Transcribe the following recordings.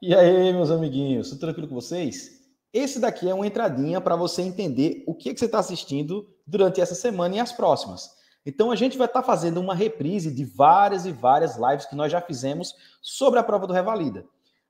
E aí, meus amiguinhos, tudo tranquilo com vocês? Esse daqui é uma entradinha para você entender o que, é que você está assistindo durante essa semana e as próximas. Então, a gente vai estar tá fazendo uma reprise de várias e várias lives que nós já fizemos sobre a prova do Revalida.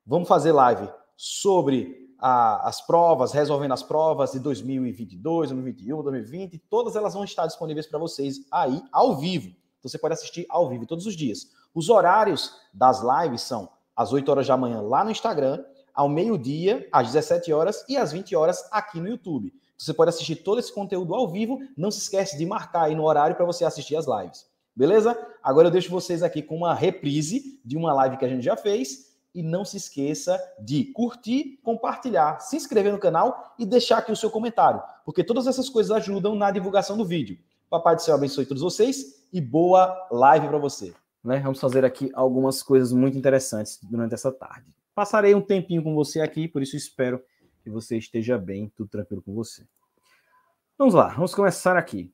Vamos fazer live sobre a, as provas, resolvendo as provas de 2022, 2021, 2020. Todas elas vão estar disponíveis para vocês aí ao vivo. Então, você pode assistir ao vivo todos os dias. Os horários das lives são às 8 horas da manhã lá no Instagram, ao meio-dia, às 17 horas e às 20 horas aqui no YouTube. Você pode assistir todo esse conteúdo ao vivo, não se esquece de marcar aí no horário para você assistir as lives. Beleza? Agora eu deixo vocês aqui com uma reprise de uma live que a gente já fez e não se esqueça de curtir, compartilhar, se inscrever no canal e deixar aqui o seu comentário, porque todas essas coisas ajudam na divulgação do vídeo. Papai do céu abençoe todos vocês e boa live para você. Né? Vamos fazer aqui algumas coisas muito interessantes durante essa tarde. Passarei um tempinho com você aqui, por isso espero que você esteja bem, tudo tranquilo com você. Vamos lá, vamos começar aqui.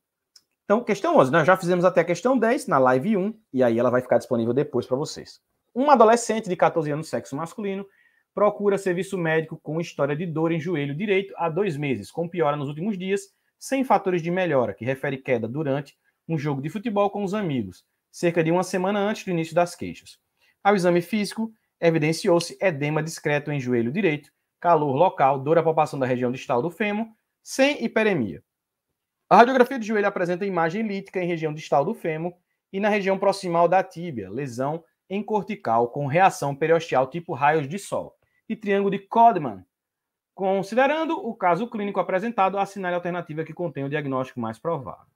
Então, questão 11, nós né? já fizemos até a questão 10 na live 1, e aí ela vai ficar disponível depois para vocês. Um adolescente de 14 anos, sexo masculino, procura serviço médico com história de dor em joelho direito há dois meses, com piora nos últimos dias, sem fatores de melhora, que refere queda durante um jogo de futebol com os amigos cerca de uma semana antes do início das queixas. Ao exame físico, evidenciou-se edema discreto em joelho direito, calor local, dor à palpação da região distal do fêmur, sem hiperemia. A radiografia de joelho apresenta imagem lítica em região distal do fêmur e na região proximal da tíbia, lesão em cortical com reação periosteal tipo raios de sol e triângulo de Codman. Considerando o caso clínico apresentado, assinale a alternativa que contém o diagnóstico mais provável.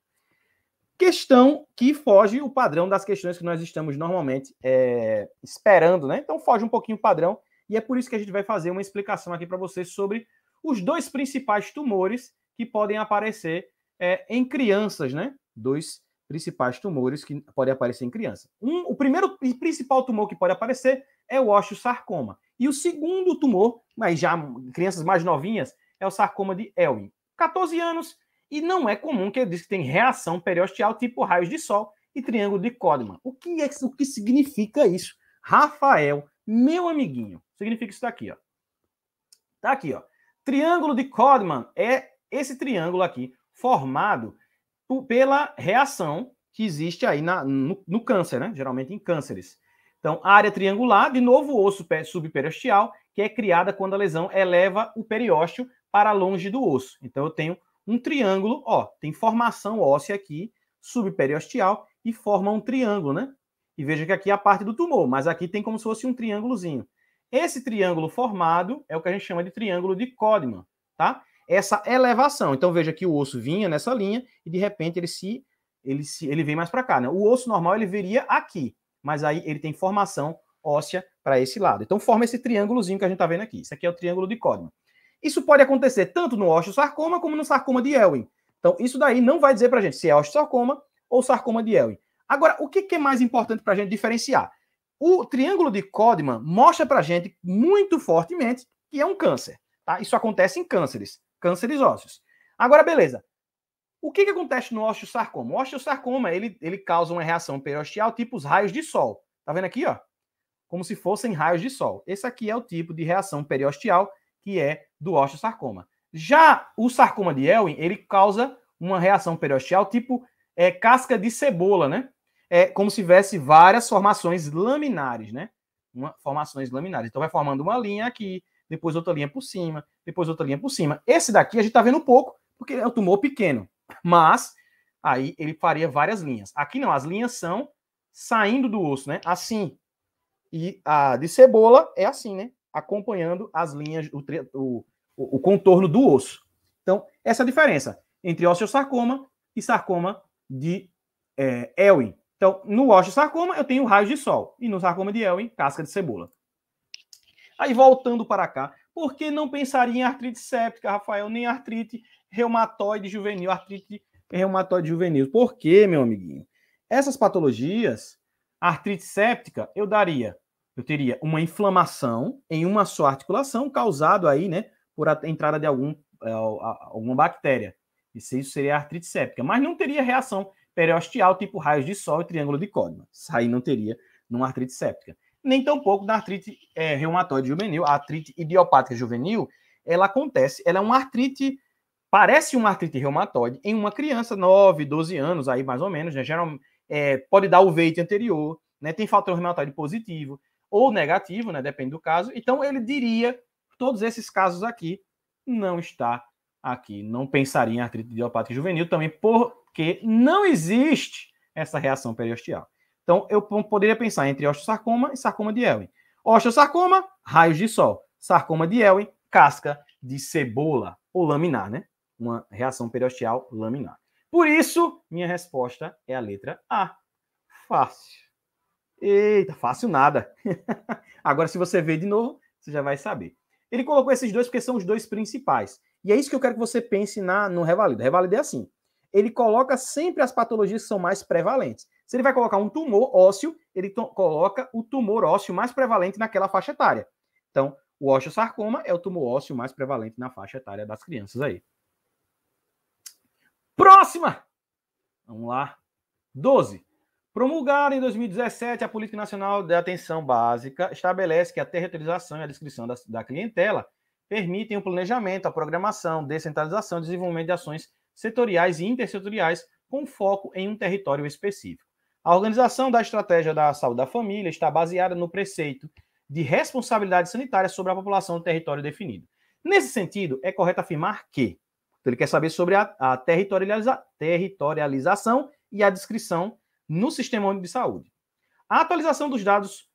Questão que foge o padrão das questões que nós estamos normalmente é, esperando, né? Então foge um pouquinho o padrão, e é por isso que a gente vai fazer uma explicação aqui para vocês sobre os dois principais tumores que podem aparecer é, em crianças, né? Dois principais tumores que podem aparecer em criança. Um, o primeiro e principal tumor que pode aparecer é o osteosarcoma. E o segundo tumor, mas já crianças mais novinhas, é o sarcoma de Ewing. 14 anos, e não é comum que ele diz que tem reação periosteal tipo raios de sol e triângulo de Codman. O que é o que significa isso? Rafael, meu amiguinho, significa isso daqui, ó. Tá aqui, ó. Triângulo de Codman é esse triângulo aqui formado pela reação que existe aí na, no, no, câncer, né? Geralmente em cânceres. Então, área triangular, de novo, osso subperiosteal, que é criada quando a lesão eleva o periósteo para longe do osso. Então, eu tenho um triângulo, ó, tem formação óssea aqui, subperiosteal, e forma um triângulo, né? E veja que aqui é a parte do tumor, mas aqui tem como se fosse um triângulozinho. Esse triângulo formado é o que a gente chama de triângulo de Codman, tá? Essa elevação. Então veja que o osso vinha nessa linha e de repente ele se ele se ele vem mais para cá, né? O osso normal ele viria aqui, mas aí ele tem formação óssea para esse lado. Então forma esse triângulozinho que a gente está vendo aqui. Isso aqui é o triângulo de Codman. Isso pode acontecer tanto no osteosarcoma como no sarcoma de Ewing. Então, isso daí não vai dizer para a gente se é osteosarcoma ou sarcoma de Ewing. Agora, o que, é mais importante para a gente diferenciar? O triângulo de Codman mostra para a gente muito fortemente que é um câncer. Tá? Isso acontece em cânceres, cânceres ósseos. Agora, beleza. O que, que acontece no osteosarcoma? O osteosarcoma ele, ele causa uma reação periosteal tipo os raios de sol. Tá vendo aqui, ó? Como se fossem raios de sol. Esse aqui é o tipo de reação periosteal que é do osteosarcoma. Já o sarcoma de Ewing, ele causa uma reação periosteal tipo é, casca de cebola, né? É como se tivesse várias formações laminares, né? Uma, formações laminares. Então vai formando uma linha aqui, depois outra linha por cima, depois outra linha por cima. Esse daqui a gente está vendo pouco, porque é um tumor pequeno. Mas aí ele faria várias linhas. Aqui não, as linhas são saindo do osso, né? Assim. E a de cebola é assim, né? acompanhando as linhas, o, o, o contorno do osso. Então, essa é a diferença entre osteosarcoma e sarcoma de é, Ewing. Então, no osteosarcoma, eu tenho raios de sol. E no sarcoma de Ewing, casca de cebola. Aí, voltando para cá, por que não pensaria em artrite séptica, Rafael? Nem artrite reumatoide juvenil, artrite reumatoide juvenil. Por quê, meu amiguinho? Essas patologias, artrite séptica, eu daria eu teria uma inflamação em uma só articulação causado aí, né, por a entrada de algum, é, alguma bactéria. Isso, isso seria artrite séptica, mas não teria reação periosteal tipo raios de sol e triângulo de Coleman. Isso aí não teria numa artrite séptica. Nem tampouco na artrite é, reumatoide juvenil, a artrite idiopática juvenil, ela acontece, ela é uma artrite, parece uma artrite reumatoide em uma criança, 9, 12 anos aí mais ou menos, né? Geralmente, é, pode dar o veite anterior, né? Tem fator reumatoide positivo, ou negativo, né? Depende do caso. Então ele diria todos esses casos aqui não está aqui. Não pensaria em artrite idiopática juvenil também porque não existe essa reação periosteal. Então eu poderia pensar entre osteosarcoma e sarcoma de Ewing. Osteosarcoma, raios de sol. Sarcoma de Ewing, casca de cebola ou laminar, né? Uma reação periosteal laminar. Por isso, minha resposta é a letra A. Fácil. Eita, fácil nada. Agora, se você ver de novo, você já vai saber. Ele colocou esses dois porque são os dois principais. E é isso que eu quero que você pense na, no Revalida. Revalida é assim. Ele coloca sempre as patologias que são mais prevalentes. Se ele vai colocar um tumor ósseo, ele coloca o tumor ósseo mais prevalente naquela faixa etária. Então, o osteosarcoma é o tumor ósseo mais prevalente na faixa etária das crianças aí. Próxima! Vamos lá. 12. Promulgada em 2017, a Política Nacional de Atenção Básica estabelece que a territorialização e a descrição da, da clientela permitem o planejamento, a programação, descentralização e desenvolvimento de ações setoriais e intersetoriais com foco em um território específico. A organização da estratégia da saúde da família está baseada no preceito de responsabilidade sanitária sobre a população do território definido. Nesse sentido, é correto afirmar que ele quer saber sobre a, a territorializa, territorialização e a descrição no Sistema Único de Saúde. A atualização dos dados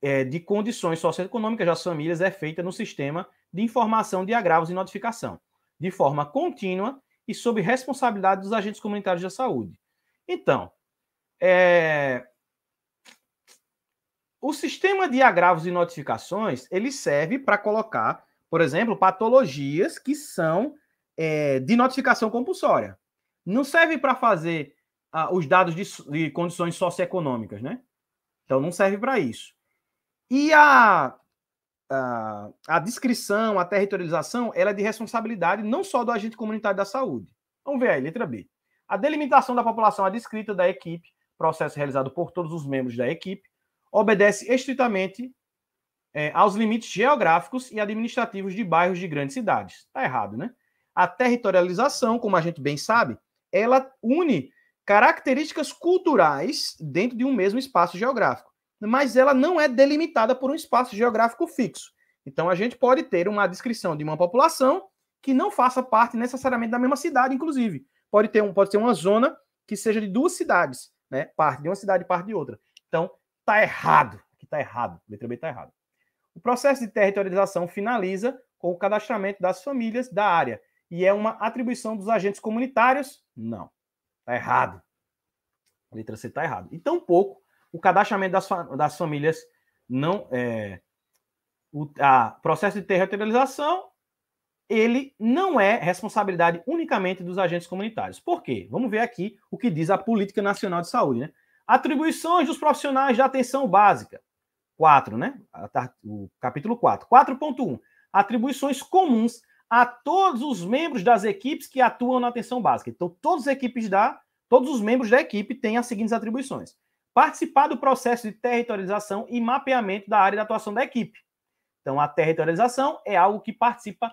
é, de condições socioeconômicas das famílias é feita no Sistema de Informação de Agravos e Notificação, de forma contínua e sob responsabilidade dos agentes comunitários da saúde. Então, é... o sistema de agravos e notificações ele serve para colocar, por exemplo, patologias que são é, de notificação compulsória. Não serve para fazer ah, os dados de, de condições socioeconômicas, né? Então não serve para isso. E a, a, a descrição, a territorialização, ela é de responsabilidade não só do agente comunitário da saúde. Vamos ver aí, letra B. A delimitação da população adscrita da equipe, processo realizado por todos os membros da equipe, obedece estritamente é, aos limites geográficos e administrativos de bairros de grandes cidades. Está errado, né? A territorialização, como a gente bem sabe, ela une características culturais dentro de um mesmo espaço geográfico, mas ela não é delimitada por um espaço geográfico fixo. Então a gente pode ter uma descrição de uma população que não faça parte necessariamente da mesma cidade, inclusive. Pode ter um, pode ter uma zona que seja de duas cidades, né? Parte de uma cidade e parte de outra. Então, está errado. Aqui está errado. Letra B tá errado. O processo de territorialização finaliza com o cadastramento das famílias da área e é uma atribuição dos agentes comunitários? Não. Tá errado. A letra C tá errado. E tampouco o cadastramento das, das famílias não é o a, processo de territorialização ele não é responsabilidade unicamente dos agentes comunitários. Por quê? Vamos ver aqui o que diz a Política Nacional de Saúde, né? Atribuições dos profissionais da atenção básica. 4, né? O capítulo 4. 4.1. Atribuições comuns a todos os membros das equipes que atuam na atenção básica. Então, todas as equipes da Todos os membros da equipe têm as seguintes atribuições: participar do processo de territorialização e mapeamento da área de atuação da equipe. Então, a territorialização é algo que participa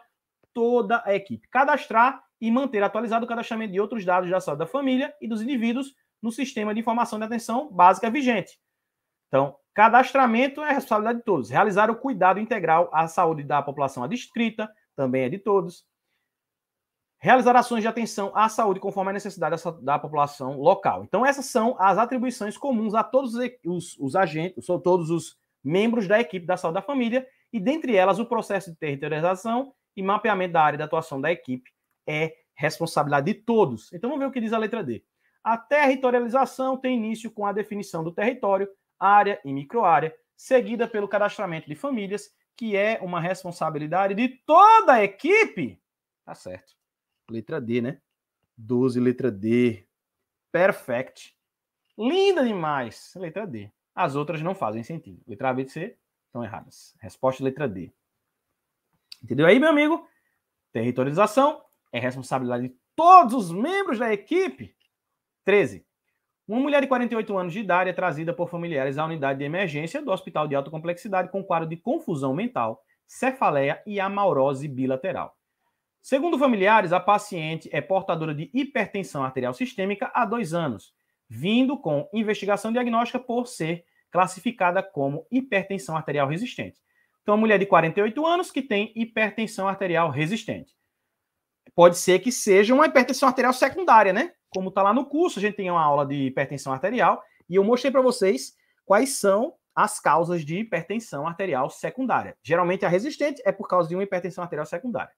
toda a equipe. Cadastrar e manter atualizado o cadastramento de outros dados da saúde da família e dos indivíduos no sistema de informação de atenção básica vigente. Então, cadastramento é responsabilidade de todos. Realizar o cuidado integral à saúde da população adscrita também é de todos realizar ações de atenção à saúde conforme a necessidade da, da população local. Então, essas são as atribuições comuns a todos os, os agentes, ou todos os membros da equipe da saúde da família, e dentre elas o processo de territorialização e mapeamento da área de atuação da equipe é responsabilidade de todos. Então, vamos ver o que diz a letra D. A territorialização tem início com a definição do território, área e microárea, seguida pelo cadastramento de famílias, que é uma responsabilidade de toda a equipe. Tá certo. Letra D, né? 12, letra D. Perfect. Linda demais. Letra D. As outras não fazem sentido. Letra A, B e C estão erradas. Resposta letra D. Entendeu aí, meu amigo? Territorialização é responsabilidade de todos os membros da equipe. 13. Uma mulher de 48 anos de idade é trazida por familiares à unidade de emergência do hospital de alta complexidade com quadro de confusão mental, cefaleia e amaurose bilateral. Segundo familiares, a paciente é portadora de hipertensão arterial sistêmica há dois anos, vindo com investigação diagnóstica por ser classificada como hipertensão arterial resistente. Então, uma mulher de 48 anos que tem hipertensão arterial resistente. Pode ser que seja uma hipertensão arterial secundária, né? Como está lá no curso, a gente tem uma aula de hipertensão arterial e eu mostrei para vocês quais são as causas de hipertensão arterial secundária. Geralmente a resistente é por causa de uma hipertensão arterial secundária.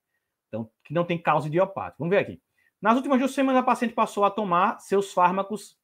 Então, que não tem causa idiopática. Vamos ver aqui. Nas últimas duas semanas, a paciente passou a tomar seus fármacos,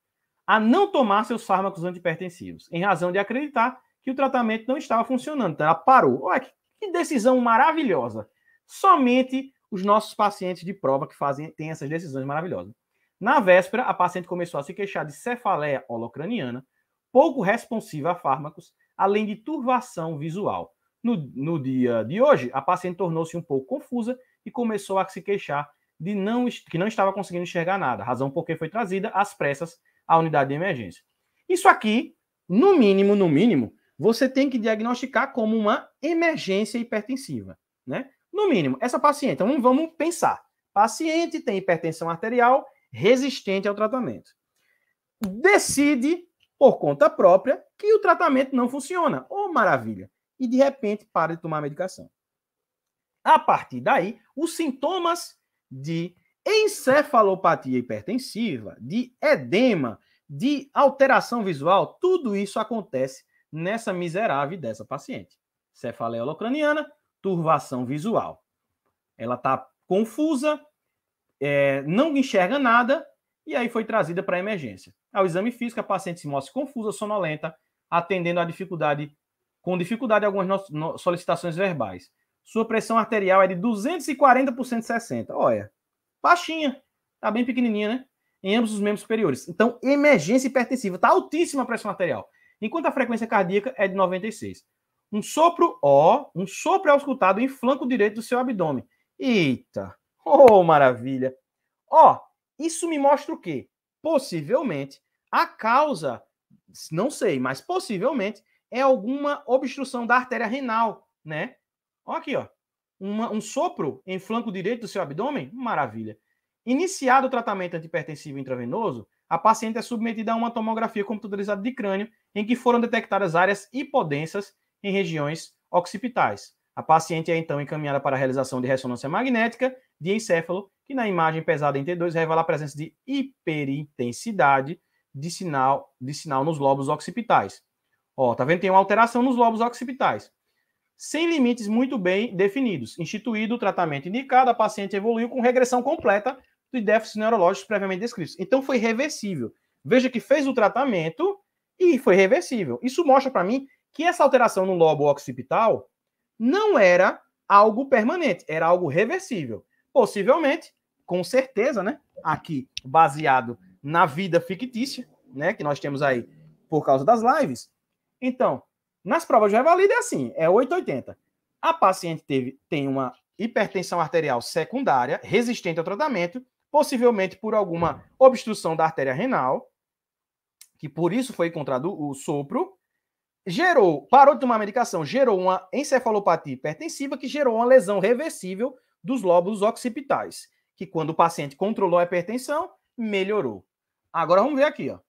a não tomar seus fármacos antipertensivos, em razão de acreditar que o tratamento não estava funcionando. Então, ela parou. Olha que decisão maravilhosa. Somente os nossos pacientes de prova que fazem têm essas decisões maravilhosas. Na véspera, a paciente começou a se queixar de cefaleia holocraniana, pouco responsiva a fármacos, além de turvação visual. No, no dia de hoje, a paciente tornou-se um pouco confusa e começou a se queixar de não, que não estava conseguindo enxergar nada, razão porque foi trazida às pressas à unidade de emergência. Isso aqui, no mínimo, no mínimo, você tem que diagnosticar como uma emergência hipertensiva, né? No mínimo, essa paciente, então vamos pensar. Paciente tem hipertensão arterial resistente ao tratamento. Decide por conta própria que o tratamento não funciona. Oh, maravilha! E de repente para de tomar a medicação. A partir daí, os sintomas de encefalopatia hipertensiva, de edema, de alteração visual, tudo isso acontece nessa miserável dessa paciente. Cefaleia holocraniana, turvação visual. Ela está confusa, é, não enxerga nada e aí foi trazida para emergência. Ao exame físico, a paciente se mostra confusa, sonolenta, atendendo a dificuldade, com dificuldade algumas no, no, solicitações verbais. Sua pressão arterial é de 240 por 160. Olha, baixinha. Tá bem pequenininha, né? Em ambos os membros superiores. Então, emergência hipertensiva. Tá altíssima a pressão arterial. Enquanto a frequência cardíaca é de 96. Um sopro, ó, um sopro é auscultado em flanco direito do seu abdômen. Eita! Oh, maravilha! Ó, isso me mostra o quê? Possivelmente, a causa, não sei, mas possivelmente, é alguma obstrução da artéria renal, né? Olha aqui, ó. Uma, um sopro em flanco direito do seu abdômen? Maravilha. Iniciado o tratamento antipertensivo intravenoso, a paciente é submetida a uma tomografia computadorizada de crânio, em que foram detectadas áreas hipodensas em regiões occipitais. A paciente é então encaminhada para a realização de ressonância magnética de encéfalo, que na imagem pesada em T2 revela a presença de hiperintensidade de sinal, de sinal nos lobos occipitais. Ó, tá vendo? Tem uma alteração nos lobos occipitais sem limites muito bem definidos. Instituído o tratamento indicado, a paciente evoluiu com regressão completa dos déficits neurológicos previamente descritos. Então foi reversível. Veja que fez o tratamento e foi reversível. Isso mostra para mim que essa alteração no lobo occipital não era algo permanente, era algo reversível. Possivelmente, com certeza, né? Aqui, baseado na vida fictícia, né? Que nós temos aí por causa das lives. Então, nas provas de revalida é assim, é 880. A paciente teve, tem uma hipertensão arterial secundária, resistente ao tratamento, possivelmente por alguma obstrução da artéria renal, que por isso foi encontrado o sopro, gerou, parou de tomar medicação, gerou uma encefalopatia hipertensiva que gerou uma lesão reversível dos lóbulos occipitais, que quando o paciente controlou a hipertensão, melhorou. Agora vamos ver aqui, ó.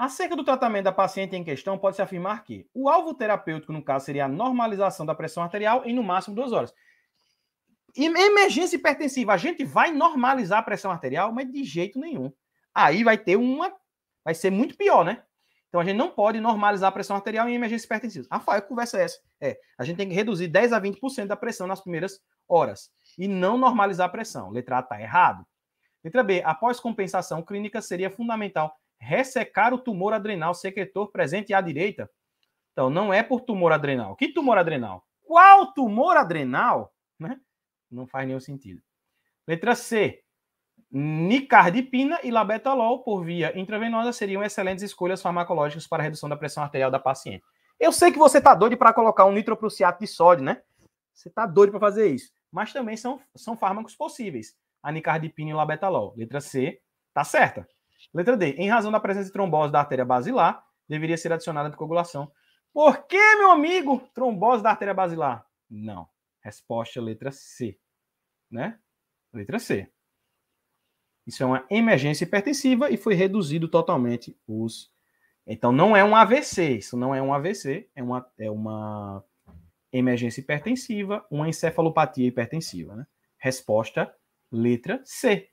Acerca do tratamento da paciente em questão, pode-se afirmar que o alvo terapêutico, no caso, seria a normalização da pressão arterial em no máximo duas horas. Emergência hipertensiva, a gente vai normalizar a pressão arterial, mas de jeito nenhum. Aí vai ter uma. Vai ser muito pior, né? Então a gente não pode normalizar a pressão arterial em emergência hipertensiva. Rafael, conversa é essa. É, a gente tem que reduzir 10 a 20% da pressão nas primeiras horas e não normalizar a pressão. Letra A está errado. Letra B, após compensação clínica, seria fundamental ressecar o tumor adrenal secretor presente à direita. Então, não é por tumor adrenal. Que tumor adrenal? Qual tumor adrenal? Né? Não faz nenhum sentido. Letra C. Nicardipina e labetalol por via intravenosa seriam excelentes escolhas farmacológicas para redução da pressão arterial da paciente. Eu sei que você está doido para colocar um nitroprusiato de sódio, né? Você está doido para fazer isso. Mas também são, são fármacos possíveis. A nicardipina e o labetalol. Letra C, tá certa. Letra D. Em razão da presença de trombose da artéria basilar, deveria ser adicionada a coagulação. Por que, meu amigo, trombose da artéria basilar? Não. Resposta letra C. Né? Letra C. Isso é uma emergência hipertensiva e foi reduzido totalmente os. Então não é um AVC, isso não é um AVC, é uma, é uma emergência hipertensiva, uma encefalopatia hipertensiva. Né? Resposta, letra C.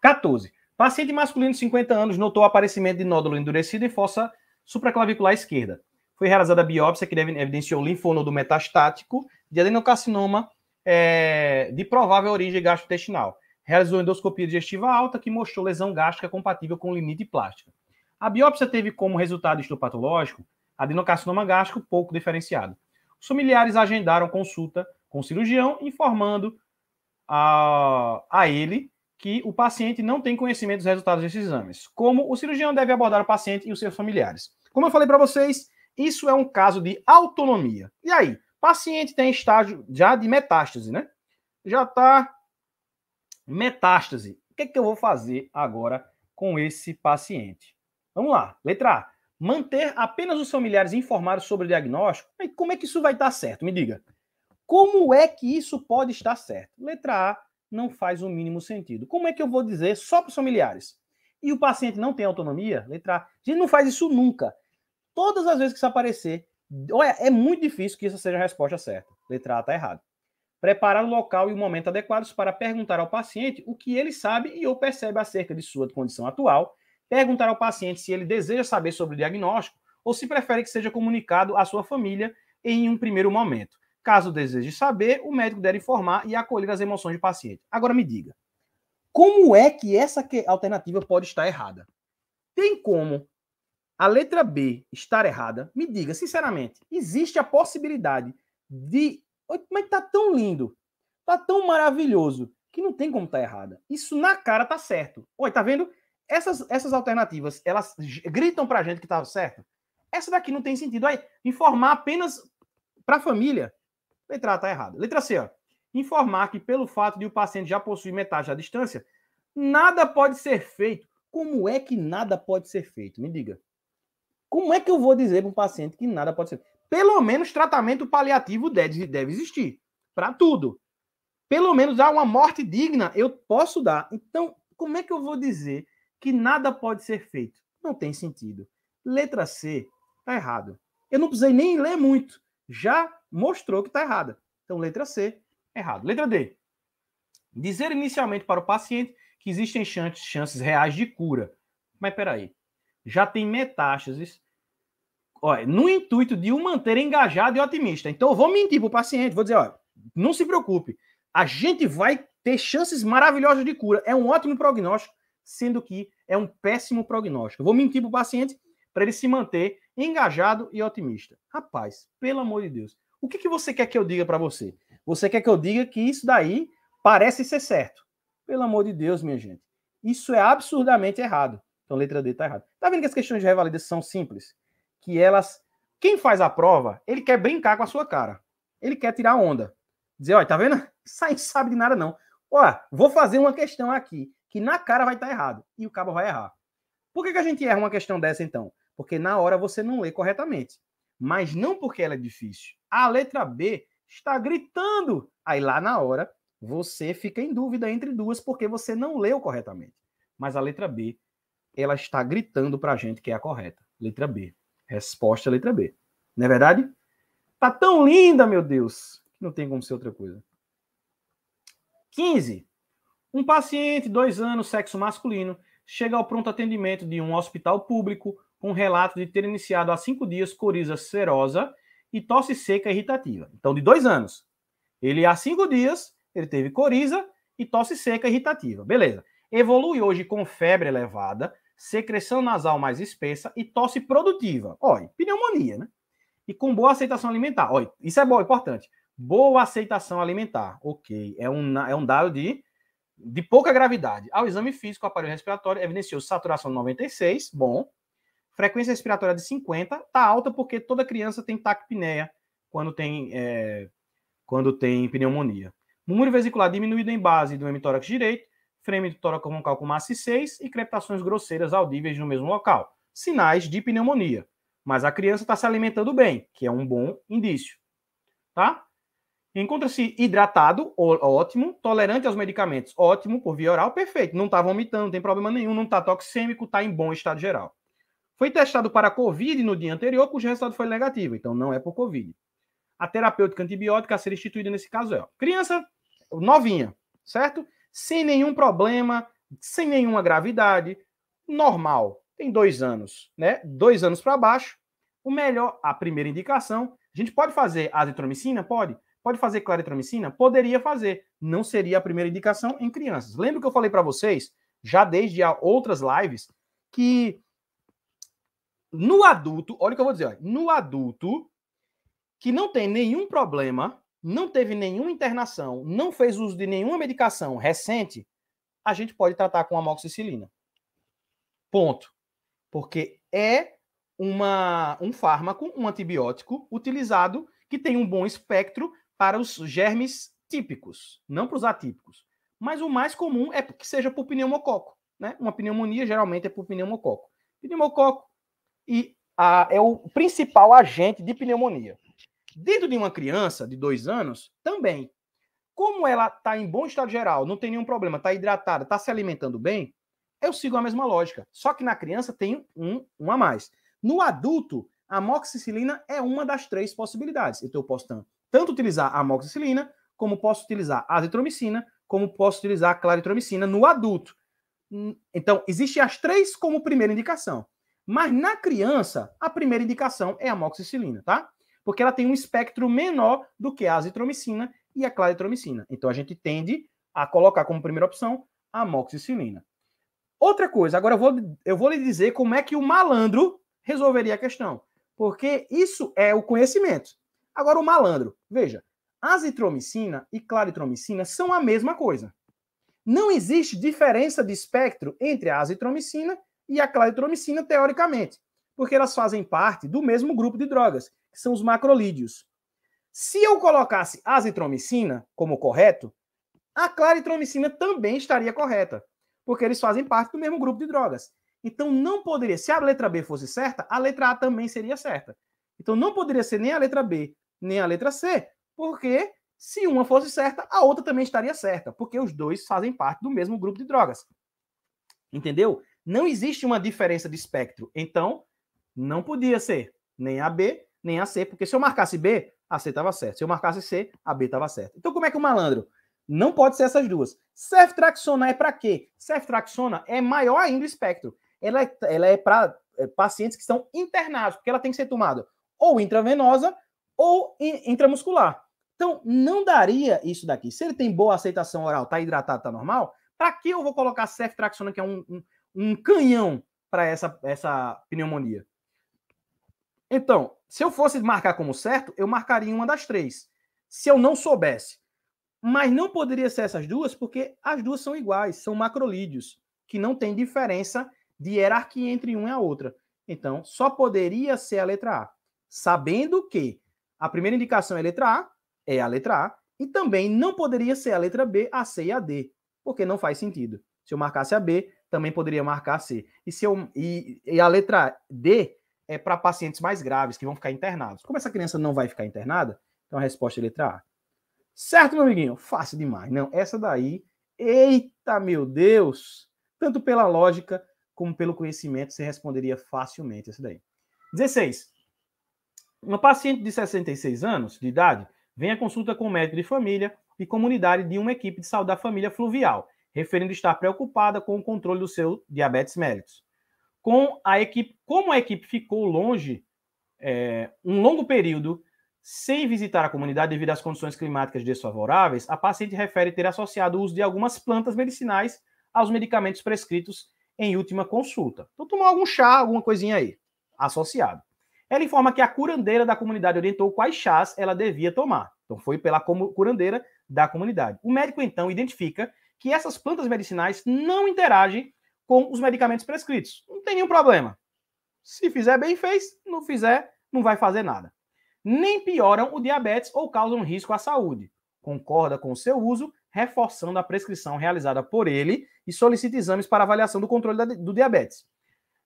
14. Paciente masculino de 50 anos notou o aparecimento de nódulo endurecido em fossa supraclavicular esquerda. Foi realizada a biópsia que evidenciou linfonodo metastático de adenocarcinoma é, de provável origem gastrointestinal. Realizou endoscopia digestiva alta que mostrou lesão gástrica compatível com limite plástica. A biópsia teve como resultado histopatológico adenocarcinoma gástrico pouco diferenciado. Os familiares agendaram consulta com o cirurgião, informando a, a ele que o paciente não tem conhecimento dos resultados desses exames. Como o cirurgião deve abordar o paciente e os seus familiares. Como eu falei para vocês, isso é um caso de autonomia. E aí? Paciente tem estágio já de metástase, né? Já está metástase. O que, é que eu vou fazer agora com esse paciente? Vamos lá. Letra A. Manter apenas os familiares informados sobre o diagnóstico. E como é que isso vai estar certo? Me diga. Como é que isso pode estar certo? Letra A não faz o mínimo sentido. Como é que eu vou dizer só para os familiares? E o paciente não tem autonomia? Letra A. A gente não faz isso nunca. Todas as vezes que isso aparecer, olha, é muito difícil que isso seja a resposta certa. Letra A está errado. Preparar o local e o momento adequados para perguntar ao paciente o que ele sabe e ou percebe acerca de sua condição atual. Perguntar ao paciente se ele deseja saber sobre o diagnóstico ou se prefere que seja comunicado à sua família em um primeiro momento. Caso deseje saber, o médico deve informar e acolher as emoções do paciente. Agora me diga, como é que essa alternativa pode estar errada? Tem como a letra B estar errada? Me diga, sinceramente, existe a possibilidade de. Mas tá tão lindo, tá tão maravilhoso, que não tem como estar tá errada. Isso na cara tá certo. Oi, tá vendo? Essas, essas alternativas, elas gritam pra gente que tá certo. Essa daqui não tem sentido. Aí, informar apenas pra família Letra A está errada. Letra C, ó. Informar que, pelo fato de o paciente já possuir metade da distância, nada pode ser feito. Como é que nada pode ser feito? Me diga. Como é que eu vou dizer para um paciente que nada pode ser feito? Pelo menos tratamento paliativo deve, deve existir. Para tudo. Pelo menos há uma morte digna, eu posso dar. Então, como é que eu vou dizer que nada pode ser feito? Não tem sentido. Letra C, tá errado. Eu não precisei nem ler muito. Já mostrou que está errada. Então, letra C, errado. Letra D. Dizer inicialmente para o paciente que existem chances, chances reais de cura. Mas peraí, já tem metástases. Olha, no intuito de o manter engajado e otimista. Então, eu vou mentir para o paciente, vou dizer: olha, não se preocupe, a gente vai ter chances maravilhosas de cura. É um ótimo prognóstico, sendo que é um péssimo prognóstico. Eu vou mentir para o paciente para ele se manter engajado e otimista. Rapaz, pelo amor de Deus. O que, que você quer que eu diga para você? Você quer que eu diga que isso daí parece ser certo? Pelo amor de Deus, minha gente. Isso é absurdamente errado. Então, letra D está errada. Tá vendo que as questões de revalidação são simples? Que elas. Quem faz a prova, ele quer brincar com a sua cara. Ele quer tirar onda. Dizer, olha, tá vendo? Isso aí sabe de nada, não. Olha, vou fazer uma questão aqui que na cara vai estar tá errado. E o cabo vai errar. Por que, que a gente erra uma questão dessa, então? Porque na hora você não lê corretamente mas não porque ela é difícil. A letra B está gritando. Aí lá na hora você fica em dúvida entre duas porque você não leu corretamente. Mas a letra B, ela está gritando para a gente que é a correta. Letra B. Resposta letra B. Não é verdade? Tá tão linda, meu Deus, que não tem como ser outra coisa. 15. Um paciente, dois anos, sexo masculino, chega ao pronto atendimento de um hospital público com um relato de ter iniciado há cinco dias coriza serosa e tosse seca irritativa. Então, de dois anos. Ele, há cinco dias, ele teve coriza e tosse seca irritativa. Beleza. Evolui hoje com febre elevada, secreção nasal mais espessa e tosse produtiva. Olha, pneumonia, né? E com boa aceitação alimentar. Olha, isso é bom, é importante. Boa aceitação alimentar. Ok. É um, é um dado de, de pouca gravidade. Ao exame físico, o aparelho respiratório evidenciou saturação de 96, bom. Frequência respiratória de 50 está alta porque toda criança tem taquipneia quando tem, é, quando tem pneumonia. Número vesicular diminuído em base do hemitórax direito, frame do tóraco roncal com massa 6 e crepitações grosseiras audíveis no mesmo local. Sinais de pneumonia. Mas a criança está se alimentando bem, que é um bom indício. Tá? Encontra-se hidratado, ótimo. Tolerante aos medicamentos, ótimo. Por via oral, perfeito. Não está vomitando, não tem problema nenhum. Não está toxêmico, está em bom estado geral. Foi testado para Covid no dia anterior, cujo resultado foi negativo, então não é por Covid. A terapêutica antibiótica a ser instituída nesse caso é ó, criança novinha, certo? Sem nenhum problema, sem nenhuma gravidade, normal, tem dois anos, né? Dois anos para baixo, o melhor, a primeira indicação, a gente pode fazer azitromicina? Pode. Pode fazer claritromicina? Poderia fazer. Não seria a primeira indicação em crianças. Lembra que eu falei para vocês, já desde outras lives, que no adulto, olha o que eu vou dizer, olha, no adulto que não tem nenhum problema, não teve nenhuma internação, não fez uso de nenhuma medicação recente, a gente pode tratar com amoxicilina. Ponto. Porque é uma, um fármaco, um antibiótico utilizado que tem um bom espectro para os germes típicos, não para os atípicos. Mas o mais comum é que seja por pneumococo. Né? Uma pneumonia geralmente é por pneumococo. Pneumococo, e a, é o principal agente de pneumonia. Dentro de uma criança de dois anos, também. Como ela está em bom estado geral, não tem nenhum problema, está hidratada, está se alimentando bem, eu sigo a mesma lógica. Só que na criança tem um, um a mais. No adulto, a amoxicilina é uma das três possibilidades. Então eu posso tanto utilizar a amoxicilina, como posso utilizar a azitromicina, como posso utilizar a claritromicina no adulto. Então, existem as três como primeira indicação. Mas na criança, a primeira indicação é a amoxicilina, tá? Porque ela tem um espectro menor do que a azitromicina e a claritromicina. Então a gente tende a colocar como primeira opção a amoxicilina. Outra coisa, agora eu vou, eu vou lhe dizer como é que o malandro resolveria a questão. Porque isso é o conhecimento. Agora, o malandro, veja, azitromicina e claritromicina são a mesma coisa. Não existe diferença de espectro entre a azitromicina e a claritromicina, teoricamente, porque elas fazem parte do mesmo grupo de drogas, que são os macrolídeos. Se eu colocasse azitromicina como correto, a claritromicina também estaria correta, porque eles fazem parte do mesmo grupo de drogas. Então não poderia, se a letra B fosse certa, a letra A também seria certa. Então não poderia ser nem a letra B, nem a letra C, porque se uma fosse certa, a outra também estaria certa, porque os dois fazem parte do mesmo grupo de drogas. Entendeu? Não existe uma diferença de espectro. Então, não podia ser nem AB, nem AC, porque se eu marcasse B, AC estava certo. Se eu marcasse C, AB estava certo. Então, como é que o malandro? Não pode ser essas duas. Ceftraxona é para quê? Ceftraxona é maior ainda o espectro. Ela é, ela é para é, pacientes que estão internados, porque ela tem que ser tomada ou intravenosa ou intramuscular. Então, não daria isso daqui. Se ele tem boa aceitação oral, tá hidratado, tá normal, para que eu vou colocar ceftraxona, que é um, um um canhão para essa, essa pneumonia. Então, se eu fosse marcar como certo, eu marcaria uma das três. Se eu não soubesse. Mas não poderia ser essas duas, porque as duas são iguais, são macrolídeos, que não tem diferença de hierarquia entre uma e a outra. Então, só poderia ser a letra A. Sabendo que a primeira indicação é a letra A, é a letra A, e também não poderia ser a letra B, a C e a D, porque não faz sentido. Se eu marcasse a B, também poderia marcar C. E, se eu, e, e a letra D é para pacientes mais graves, que vão ficar internados. Como essa criança não vai ficar internada, então a resposta é letra A. Certo, meu amiguinho? Fácil demais. Não, essa daí, eita, meu Deus! Tanto pela lógica como pelo conhecimento, você responderia facilmente essa daí. 16. Uma paciente de 66 anos de idade vem à consulta com o médico de família e comunidade de uma equipe de saúde da família fluvial referindo estar preocupada com o controle do seu diabetes mellitus. Com a equipe, como a equipe ficou longe é, um longo período sem visitar a comunidade devido às condições climáticas desfavoráveis, a paciente refere ter associado o uso de algumas plantas medicinais aos medicamentos prescritos em última consulta. Então, tomou algum chá, alguma coisinha aí, associado. Ela informa que a curandeira da comunidade orientou quais chás ela devia tomar. Então, foi pela curandeira da comunidade. O médico, então, identifica que essas plantas medicinais não interagem com os medicamentos prescritos. Não tem nenhum problema. Se fizer bem, fez. Não fizer, não vai fazer nada. Nem pioram o diabetes ou causam risco à saúde. Concorda com o seu uso, reforçando a prescrição realizada por ele e solicita exames para avaliação do controle do diabetes.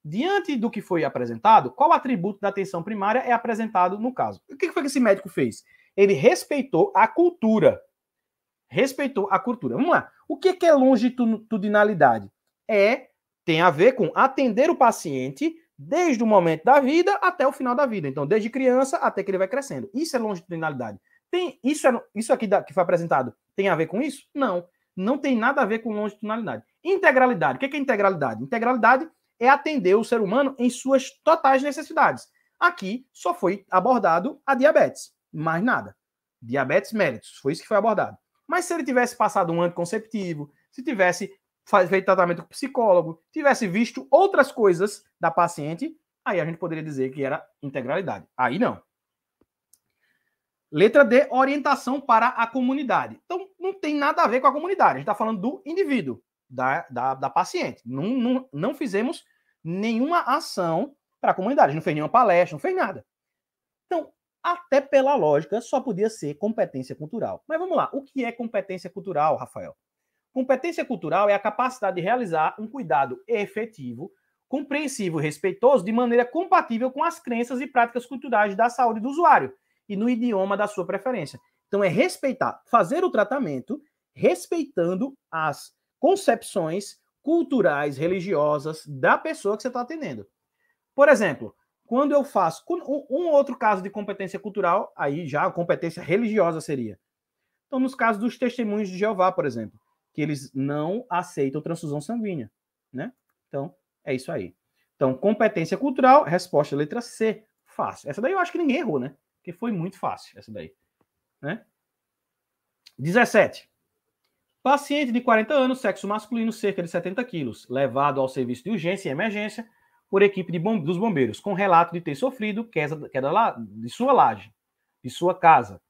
Diante do que foi apresentado, qual atributo da atenção primária é apresentado no caso? O que foi que esse médico fez? Ele respeitou a cultura respeitou a cultura. Vamos lá. O que é longitudinalidade? É, tem a ver com atender o paciente desde o momento da vida até o final da vida. Então, desde criança até que ele vai crescendo. Isso é longitudinalidade. Tem, isso, é, isso aqui da, que foi apresentado tem a ver com isso? Não. Não tem nada a ver com longitudinalidade. Integralidade. O que é, que é integralidade? Integralidade é atender o ser humano em suas totais necessidades. Aqui só foi abordado a diabetes, mais nada. Diabetes mellitus, foi isso que foi abordado. Mas se ele tivesse passado um anticonceptivo, se tivesse feito tratamento com psicólogo, tivesse visto outras coisas da paciente, aí a gente poderia dizer que era integralidade. Aí não. Letra D, orientação para a comunidade. Então, não tem nada a ver com a comunidade. A gente está falando do indivíduo, da, da, da paciente. Não, não, não fizemos nenhuma ação para a comunidade. Não fez nenhuma palestra, não fez nada. Então, até pela lógica, só podia ser competência cultural. Mas vamos lá, o que é competência cultural, Rafael? Competência cultural é a capacidade de realizar um cuidado efetivo, compreensivo e respeitoso de maneira compatível com as crenças e práticas culturais da saúde do usuário e no idioma da sua preferência. Então, é respeitar, fazer o tratamento respeitando as concepções culturais, religiosas da pessoa que você está atendendo. Por exemplo, quando eu faço um outro caso de competência cultural, aí já a competência religiosa seria. Então, nos casos dos testemunhos de Jeová, por exemplo, que eles não aceitam transfusão sanguínea, né? Então, é isso aí. Então, competência cultural, resposta letra C, fácil. Essa daí eu acho que ninguém errou, né? Porque foi muito fácil essa daí, né? 17. Paciente de 40 anos, sexo masculino, cerca de 70 quilos, levado ao serviço de urgência e emergência por equipe bom, dos bombeiros, com relato de ter sofrido queda, queda la, de sua laje, de sua casa.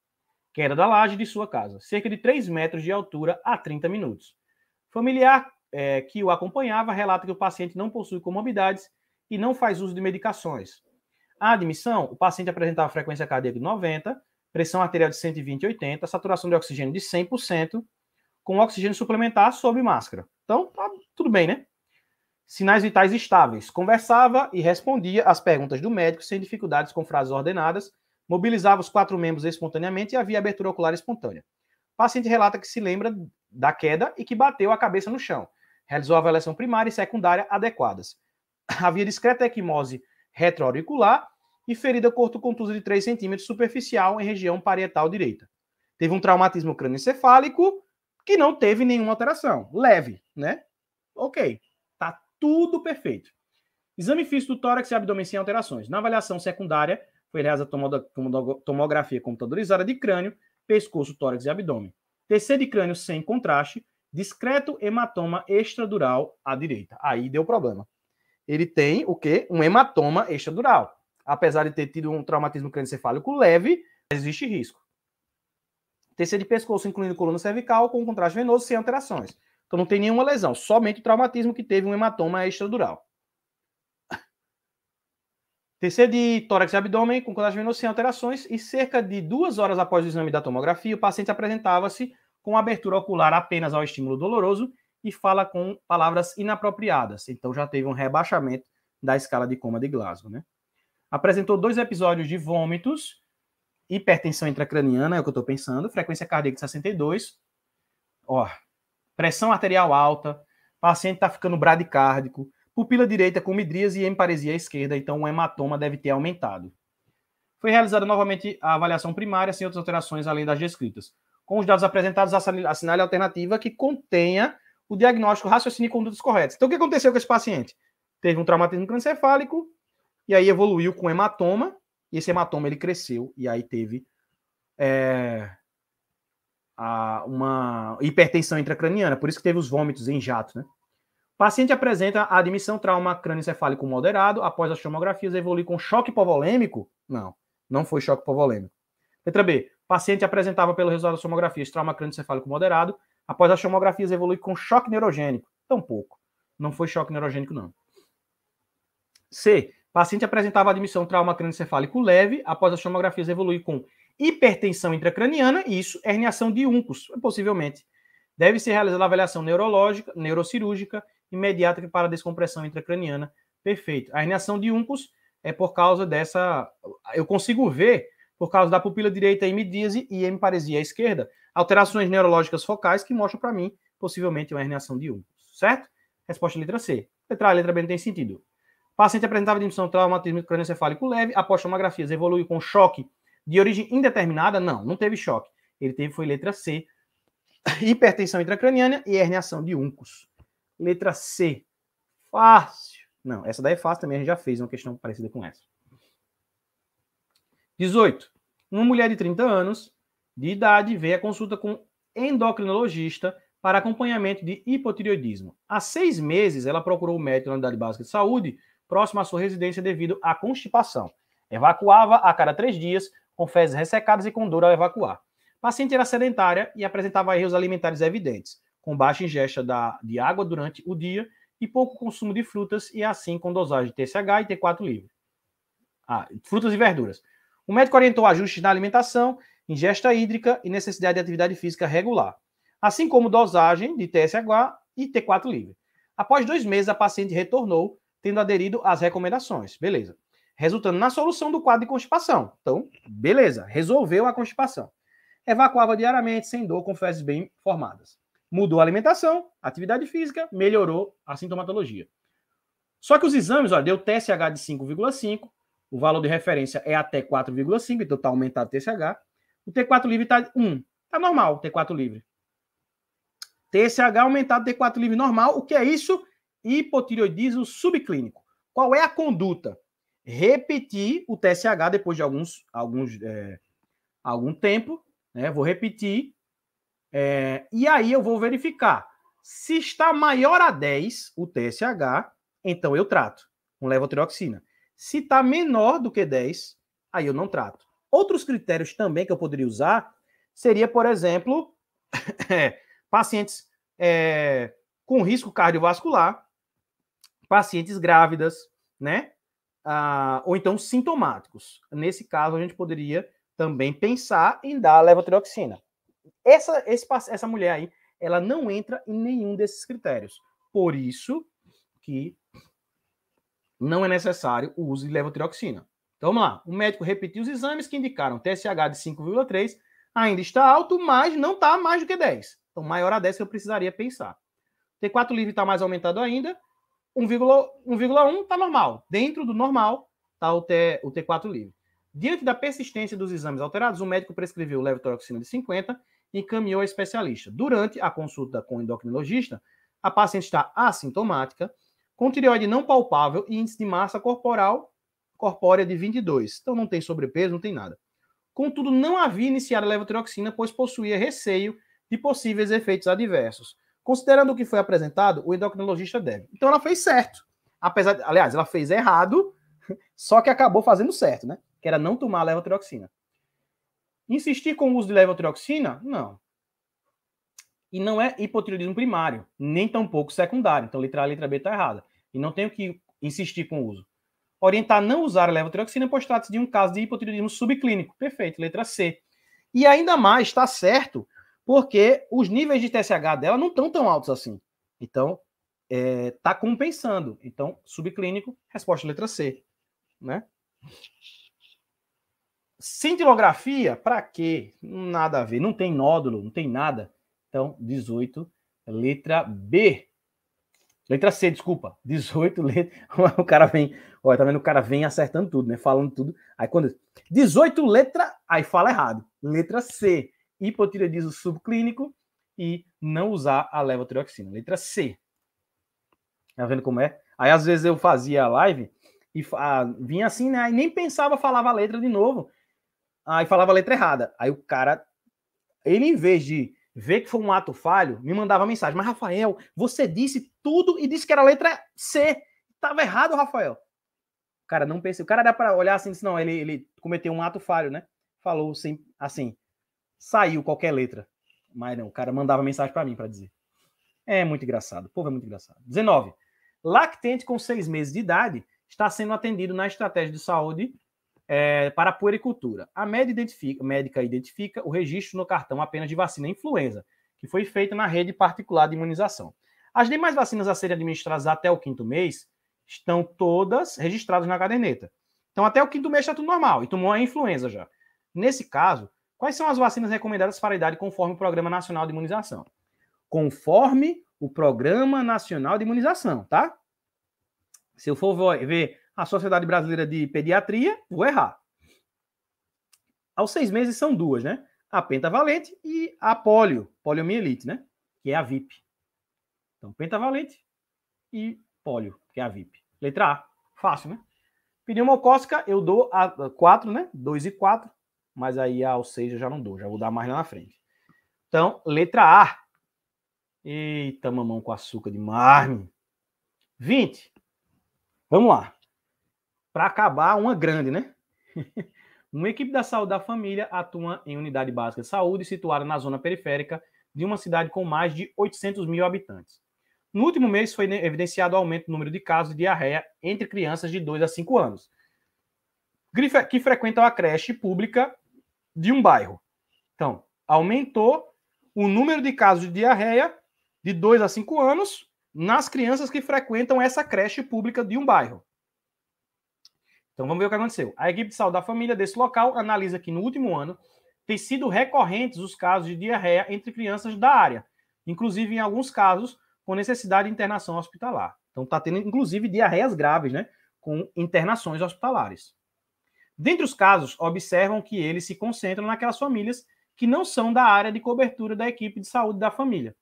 Queda da laje de sua casa, cerca de 3 metros de altura a 30 minutos. Familiar é, que o acompanhava relata que o paciente não possui comorbidades e não faz uso de medicações. A admissão, o paciente apresentava frequência cardíaca de 90, pressão arterial de 120 80, saturação de oxigênio de 100%, com oxigênio suplementar sob máscara. Então, tá tudo bem, né? Sinais vitais estáveis. Conversava e respondia às perguntas do médico sem dificuldades com frases ordenadas. Mobilizava os quatro membros espontaneamente e havia abertura ocular espontânea. O paciente relata que se lembra da queda e que bateu a cabeça no chão. Realizou a avaliação primária e secundária adequadas. Havia discreta equimose retroauricular e ferida corto contusa de 3 centímetros superficial em região parietal direita. Teve um traumatismo crânioencefálico que não teve nenhuma alteração, leve, né? Ok tudo perfeito. Exame físico do tórax e abdômen sem alterações. Na avaliação secundária, foi realizada tomografia computadorizada de crânio, pescoço, tórax e abdômen. TC de crânio sem contraste, discreto hematoma extradural à direita. Aí deu problema. Ele tem o quê? Um hematoma extradural. Apesar de ter tido um traumatismo crânioencefálico leve, existe risco. TC de pescoço, incluindo coluna cervical, com contraste venoso sem alterações. Então não tem nenhuma lesão, somente o traumatismo que teve um hematoma extradural. TC de tórax e abdômen com colagem venoso sem alterações e cerca de duas horas após o exame da tomografia, o paciente apresentava-se com abertura ocular apenas ao estímulo doloroso e fala com palavras inapropriadas. Então já teve um rebaixamento da escala de coma de Glasgow, né? Apresentou dois episódios de vômitos, hipertensão intracraniana, é o que eu estou pensando, frequência cardíaca de 62. Ó, pressão arterial alta, paciente está ficando bradicárdico, pupila direita com midrias e hemiparesia esquerda, então o hematoma deve ter aumentado. Foi realizada novamente a avaliação primária, sem outras alterações além das descritas. Com os dados apresentados, assinale a alternativa que contenha o diagnóstico, raciocínio e condutas corretas. Então, o que aconteceu com esse paciente? Teve um traumatismo cancefálico e aí evoluiu com hematoma, e esse hematoma ele cresceu, e aí teve é, a uma hipertensão intracraniana, por isso que teve os vômitos em jato, né? O paciente apresenta admissão trauma crânioencefálico moderado, após as tomografias evolui com choque hipovolêmico? Não, não foi choque hipovolêmico. Letra B. paciente apresentava pelo resultado das tomografias trauma crânioencefálico moderado, após as tomografias evolui com choque neurogênico? Tampouco. Não foi choque neurogênico, não. C. paciente apresentava admissão trauma crânioencefálico leve, após as tomografias evolui com hipertensão intracraniana e isso, herniação de uncos possivelmente. Deve ser realizada avaliação neurológica, neurocirúrgica imediata para descompressão intracraniana. Perfeito. A herniação de uncos é por causa dessa. Eu consigo ver por causa da pupila direita hemidíase e à esquerda, alterações neurológicas focais que mostram para mim possivelmente uma herniação de uncos certo? Resposta letra C. Letra A, letra B não tem sentido. O paciente apresentava dimensão traumatismo crânioencefálico leve, após tomografias evoluiu com choque de origem indeterminada, não, não teve choque. Ele teve foi letra C. Hipertensão intracraniana e herniação de uncus. Letra C. Fácil. Não, essa daí é fácil também, a gente já fez uma questão parecida com essa. 18. Uma mulher de 30 anos de idade veio à consulta com endocrinologista para acompanhamento de hipotireoidismo. Há seis meses, ela procurou o médico na unidade básica de saúde próximo à sua residência devido à constipação. Evacuava a cada três dias, com fezes ressecadas e com dor ao evacuar. O paciente era sedentária e apresentava erros alimentares evidentes, com baixa ingesta da, de água durante o dia e pouco consumo de frutas e assim com dosagem de TSH e T4 livre. Ah, frutas e verduras. O médico orientou ajustes na alimentação, ingesta hídrica e necessidade de atividade física regular, assim como dosagem de TSH e T4 livre. Após dois meses, a paciente retornou, tendo aderido às recomendações. Beleza resultando na solução do quadro de constipação. Então, beleza, resolveu a constipação. Evacuava diariamente, sem dor, com fezes bem formadas. Mudou a alimentação, atividade física, melhorou a sintomatologia. Só que os exames, olha, deu TSH de 5,5, o valor de referência é até 4,5, então está aumentado o TSH. O T4 livre está 1, está normal o T4 livre. TSH aumentado, T4 livre normal, o que é isso? Hipotireoidismo subclínico. Qual é a conduta? repetir o TSH depois de alguns, alguns é, algum tempo, né? Vou repetir. É, e aí eu vou verificar. Se está maior a 10 o TSH, então eu trato com levotiroxina. Se está menor do que 10, aí eu não trato. Outros critérios também que eu poderia usar seria, por exemplo, é, pacientes é, com risco cardiovascular, pacientes grávidas, né? ah, ou então sintomáticos. Nesse caso, a gente poderia também pensar em dar levotiroxina. Essa, esse, essa mulher aí, ela não entra em nenhum desses critérios. Por isso que não é necessário o uso de levotiroxina. Então vamos lá. O médico repetiu os exames que indicaram TSH de 5,3, ainda está alto, mas não está mais do que 10. Então, maior a 10 eu precisaria pensar. T4 livre está mais aumentado ainda, 1,1 está normal. Dentro do normal está o, T, o T4 livre. Diante da persistência dos exames alterados, o médico prescreveu levotiroxina de 50 e encaminhou a especialista. Durante a consulta com o endocrinologista, a paciente está assintomática, com tireoide não palpável e índice de massa corporal corpórea de 22. Então não tem sobrepeso, não tem nada. Contudo, não havia iniciado a levotiroxina, pois possuía receio de possíveis efeitos adversos. Considerando o que foi apresentado, o endocrinologista deve. Então ela fez certo. Apesar, aliás, ela fez errado, só que acabou fazendo certo, né? Que era não tomar a levotrioxina. Insistir com o uso de levotrioxina? Não. E não é hipotiroidismo primário, nem tampouco secundário. Então, letra A, letra B está errada. E não tenho que insistir com o uso. Orientar não usar a levotrioxina, pois trata-se de um caso de hipotiroidismo subclínico. Perfeito, letra C. E ainda mais, está certo porque os níveis de TSH dela não estão tão altos assim. Então, está é, compensando. Então, subclínico, resposta letra C. Né? Cintilografia, para quê? Nada a ver, não tem nódulo, não tem nada. Então, 18, letra B. Letra C, desculpa. 18 letra, O cara vem. Olha, tá vendo? O cara vem acertando tudo, né? Falando tudo. Aí quando. 18 letra. Aí fala errado. Letra C hipotireoidismo subclínico e não usar a levotiroxina. Letra C. Tá vendo como é? Aí às vezes eu fazia a live e ah, vinha assim, né? Aí nem pensava, falava a letra de novo. Aí falava a letra errada. Aí o cara, ele em vez de ver que foi um ato falho, me mandava mensagem. Mas Rafael, você disse tudo e disse que era a letra C. Tava errado, Rafael. O cara não pensei. O cara dá para olhar assim, disse, não, ele, ele cometeu um ato falho, né? Falou assim, assim saiu qualquer letra. Mas não, o cara mandava mensagem para mim para dizer. É muito engraçado. O povo é muito engraçado. 19. Lactente com seis meses de idade está sendo atendido na estratégia de saúde é, para a puericultura. A médica identifica, médica identifica o registro no cartão apenas de vacina influenza, que foi feita na rede particular de imunização. As demais vacinas a serem administradas até o quinto mês estão todas registradas na caderneta. Então, até o quinto mês está tudo normal, e tomou a influenza já. Nesse caso, Quais são as vacinas recomendadas para a idade conforme o Programa Nacional de Imunização? Conforme o Programa Nacional de Imunização, tá? Se eu for ver a Sociedade Brasileira de Pediatria, vou errar. Aos seis meses são duas, né? A pentavalente e a polio, poliomielite, né? Que é a VIP. Então, pentavalente e polio, que é a VIP. Letra A, fácil, né? Pneumocócica, eu dou a 4, né? 2 e 4 mas aí a seis eu já não dou, já vou dar mais lá na frente. Então, letra A. Eita, mamão com açúcar de marme. 20. Vamos lá. Para acabar, uma grande, né? uma equipe da saúde da família atua em unidade básica de saúde situada na zona periférica de uma cidade com mais de 800 mil habitantes. No último mês, foi evidenciado aumento no número de casos de diarreia entre crianças de 2 a 5 anos, que frequentam a creche pública de um bairro. Então, aumentou o número de casos de diarreia de 2 a 5 anos nas crianças que frequentam essa creche pública de um bairro. Então vamos ver o que aconteceu. A equipe de saúde da família desse local analisa que no último ano tem sido recorrentes os casos de diarreia entre crianças da área, inclusive em alguns casos com necessidade de internação hospitalar. Então está tendo inclusive diarreias graves, né, com internações hospitalares. Dentre os casos, observam que eles se concentram naquelas famílias que não são da área de cobertura da equipe de saúde da família.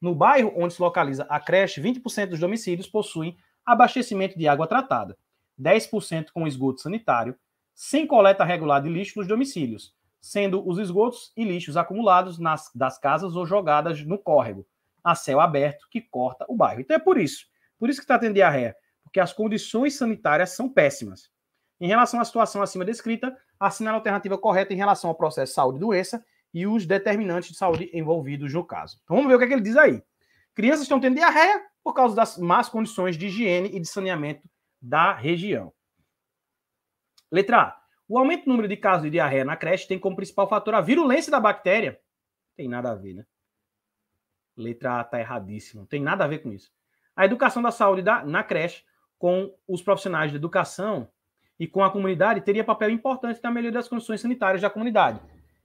No bairro onde se localiza a creche, 20% dos domicílios possuem abastecimento de água tratada, 10% com esgoto sanitário, sem coleta regular de lixo nos domicílios, sendo os esgotos e lixos acumulados nas, das casas ou jogadas no córrego, a céu aberto, que corta o bairro. Então é por isso, por isso que está tendo diarreia, porque as condições sanitárias são péssimas. Em relação à situação acima descrita, assinale a alternativa correta em relação ao processo saúde-doença e e os determinantes de saúde envolvidos no caso. Então vamos ver o que, é que ele diz aí. Crianças estão tendo diarreia por causa das más condições de higiene e de saneamento da região. Letra A. O aumento do número de casos de diarreia na creche tem como principal fator a virulência da bactéria. Tem nada a ver, né? Letra A está erradíssima. tem nada a ver com isso. A educação da saúde da, na creche com os profissionais de educação e com a comunidade teria papel importante na melhoria das condições sanitárias da comunidade.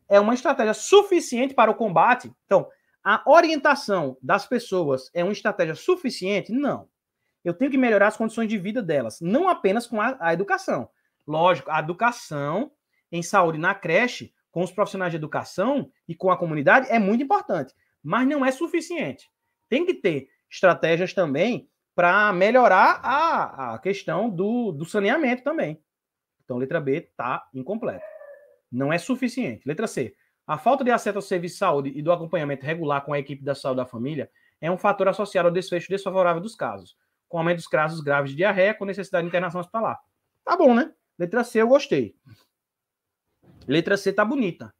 É uma estratégia suficiente para o combate? Então, a orientação das pessoas é uma estratégia suficiente? Não. Eu tenho que melhorar as condições de vida delas, não apenas com a, a educação. Lógico, a educação em saúde na creche, com os profissionais de educação e com a comunidade é muito importante, mas não é suficiente. Tem que ter estratégias também para melhorar a, a questão do, do saneamento também. Então, letra B está incompleta. Não é suficiente. Letra C. A falta de acesso ao serviço de saúde e do acompanhamento regular com a equipe da saúde da família é um fator associado ao desfecho desfavorável dos casos, com aumento dos casos graves de diarreia com necessidade de internação hospitalar. Tá bom, né? Letra C eu gostei. Letra C tá bonita.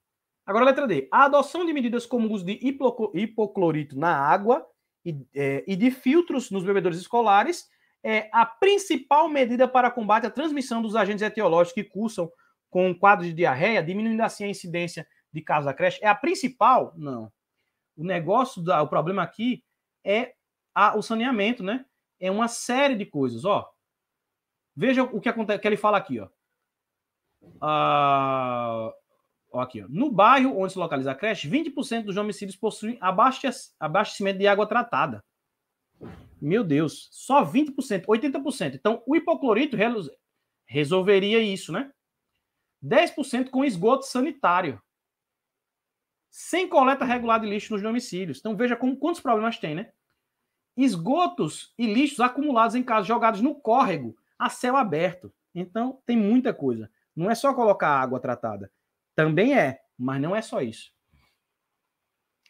Agora, letra D. A adoção de medidas como o uso de hipoclorito na água e, é, e de filtros nos bebedores escolares é a principal medida para combate à transmissão dos agentes etiológicos que cursam com um quadro de diarreia, diminuindo assim a incidência de casos da creche. É a principal? Não. O negócio, da, o problema aqui é a, o saneamento, né? É uma série de coisas, ó. Veja o que acontece, que ele fala aqui, ó. Ah, ó, aqui, ó, no bairro onde se localiza a creche, 20% dos domicílios possuem abastecimento de água tratada. Meu Deus, só 20%, 80%. Então, o hipoclorito resolveria isso, né? 10% com esgoto sanitário. Sem coleta regular de lixo nos domicílios. Então, veja como, quantos problemas tem, né? Esgotos e lixos acumulados em casa, jogados no córrego, a céu aberto. Então, tem muita coisa. Não é só colocar água tratada. Também é, mas não é só isso.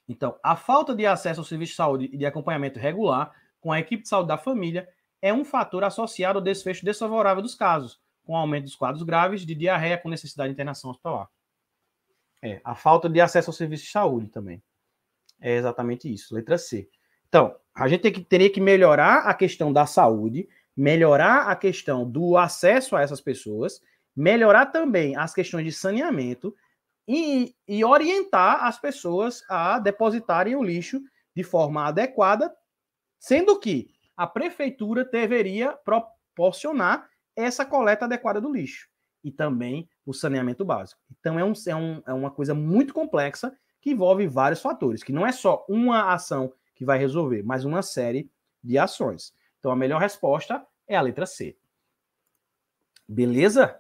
Então, a falta de acesso ao serviço de saúde e de acompanhamento regular com a equipe de saúde da família é um fator associado ao desfecho desfavorável dos casos, com aumento dos quadros graves de diarreia com necessidade de internação hospitalar. É, a falta de acesso ao serviço de saúde também. É exatamente isso, letra C. Então, a gente tem que, teria que melhorar a questão da saúde, melhorar a questão do acesso a essas pessoas melhorar também as questões de saneamento e, e orientar as pessoas a depositarem o lixo de forma adequada, sendo que a prefeitura deveria proporcionar essa coleta adequada do lixo e também o saneamento básico. Então é, um, é, um, é uma coisa muito complexa que envolve vários fatores, que não é só uma ação que vai resolver, mas uma série de ações. Então a melhor resposta é a letra C. Beleza?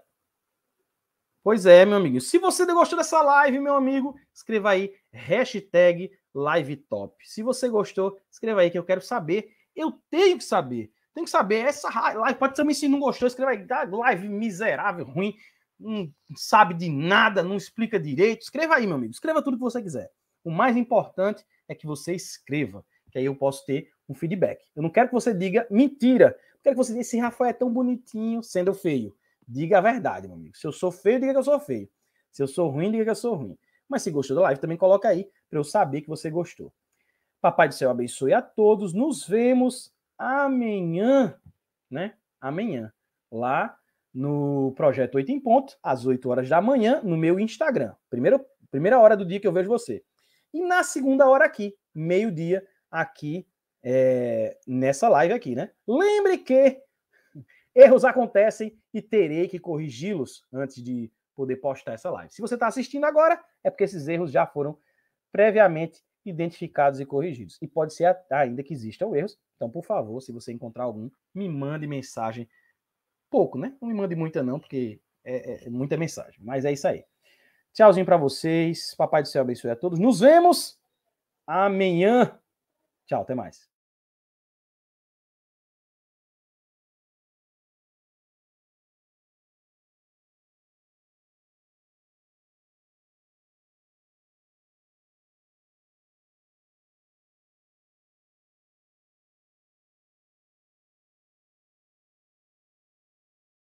Pois é, meu amigo. Se você gostou dessa live, meu amigo, escreva aí hashtag LiveTop. Se você gostou, escreva aí que eu quero saber. Eu tenho que saber. Tenho que saber. Essa live, pode também se não gostou, escreva aí. Ah, live miserável, ruim, não sabe de nada, não explica direito. Escreva aí, meu amigo. Escreva tudo que você quiser. O mais importante é que você escreva, que aí eu posso ter um feedback. Eu não quero que você diga mentira. Eu quero que você diga, esse Rafael é tão bonitinho, sendo feio diga a verdade, meu amigo. Se eu sou feio, diga que eu sou feio. Se eu sou ruim, diga que eu sou ruim. Mas se gostou da live, também coloca aí para eu saber que você gostou. Papai do céu abençoe a todos. Nos vemos amanhã, né? Amanhã, lá no projeto 8 em ponto, às 8 horas da manhã, no meu Instagram. Primeiro, primeira hora do dia que eu vejo você. E na segunda hora aqui, meio-dia, aqui é, nessa live aqui, né? Lembre que Erros acontecem e terei que corrigi-los antes de poder postar essa live. Se você está assistindo agora, é porque esses erros já foram previamente identificados e corrigidos. E pode ser ainda que existam erros. Então, por favor, se você encontrar algum, me mande mensagem. Pouco, né? Não me mande muita, não, porque é, é, é muita mensagem. Mas é isso aí. Tchauzinho para vocês. Papai do céu abençoe a todos. Nos vemos amanhã. Tchau, até mais.